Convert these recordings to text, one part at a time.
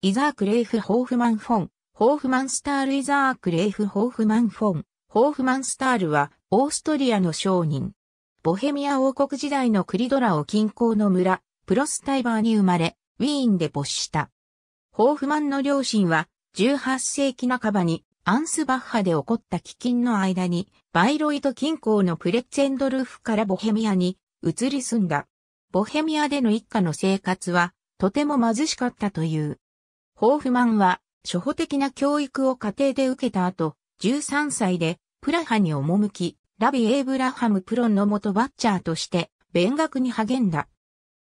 イザークレイフ・ホーフマン・フォン、ホーフマンスタール・イザークレイフ・ホーフマン・フォン、ホーフマンスタールは、オーストリアの商人。ボヘミア王国時代のクリドラを近郊の村、プロスタイバーに生まれ、ウィーンで没した。ホーフマンの両親は、18世紀半ばに、アンスバッハで起こった飢饉の間に、バイロイト近郊のプレッツェンドルフからボヘミアに移り住んだ。ボヘミアでの一家の生活は、とても貧しかったという。ホーフマンは、初歩的な教育を家庭で受けた後、13歳で、プラハに赴き、ラビ・エイブラハム・プロンの元バッチャーとして、勉学に励んだ。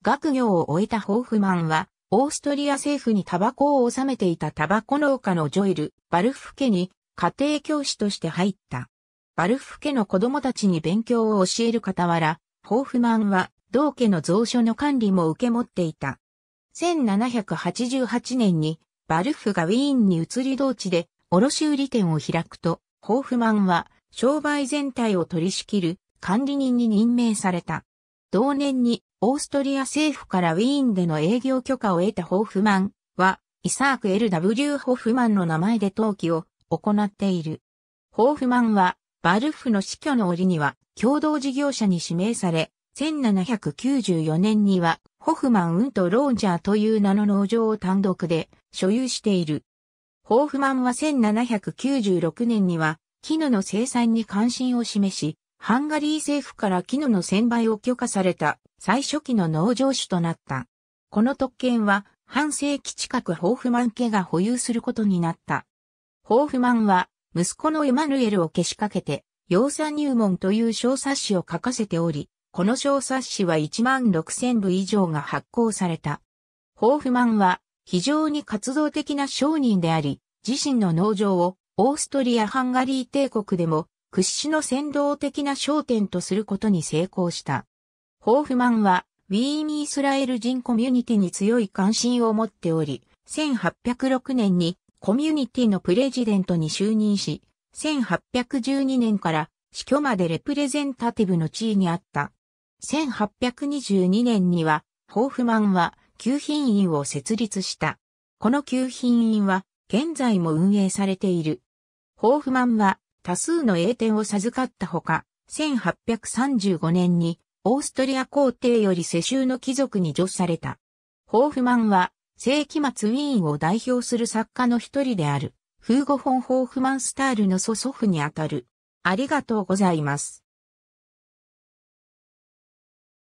学業を終えたホーフマンは、オーストリア政府にタバコを納めていたタバコ農家のジョイル・バルフ家に家庭教師として入った。バルフ家の子供たちに勉強を教える傍ら、ホーフマンは同家の蔵書の管理も受け持っていた。1788年にバルフがウィーンに移り同地で卸売店を開くと、ホーフマンは商売全体を取り仕切る管理人に任命された。同年にオーストリア政府からウィーンでの営業許可を得たホーフマンは、イサーク LW ホフマンの名前で登記を行っている。ホーフマンは、バルフの死去の折には、共同事業者に指名され、1794年には、ホフマン・ウント・ロージャーという名の農場を単独で所有している。ホーフマンは1796年には、絹の生産に関心を示し、ハンガリー政府から絹の専売を許可された最初期の農場主となった。この特権は半世紀近くホーフマン家が保有することになった。ホーフマンは息子のエマヌエルをけしかけて、養蚕入門という小冊子を書かせており、この小冊子は1万6000部以上が発行された。ホーフマンは非常に活動的な商人であり、自身の農場をオーストリア・ハンガリー帝国でも屈指の先導的な商店とすることに成功した。ホーフマンはウィーン・イスラエル人コミュニティに強い関心を持っており、1806年にコミュニティのプレジデントに就任し、1812年から死去までレプレゼンタティブの地位にあった。1822年には、ホーフマンは、旧品院を設立した。この旧品院は、現在も運営されている。ホーフマンは、多数の英典を授かったほか、1835年に、オーストリア皇帝より世襲の貴族に除された。ホーフマンは、世紀末ウィーンを代表する作家の一人である、フーゴ・フォン・ホーフマンスタールの祖祖父にあたる。ありがとうございます。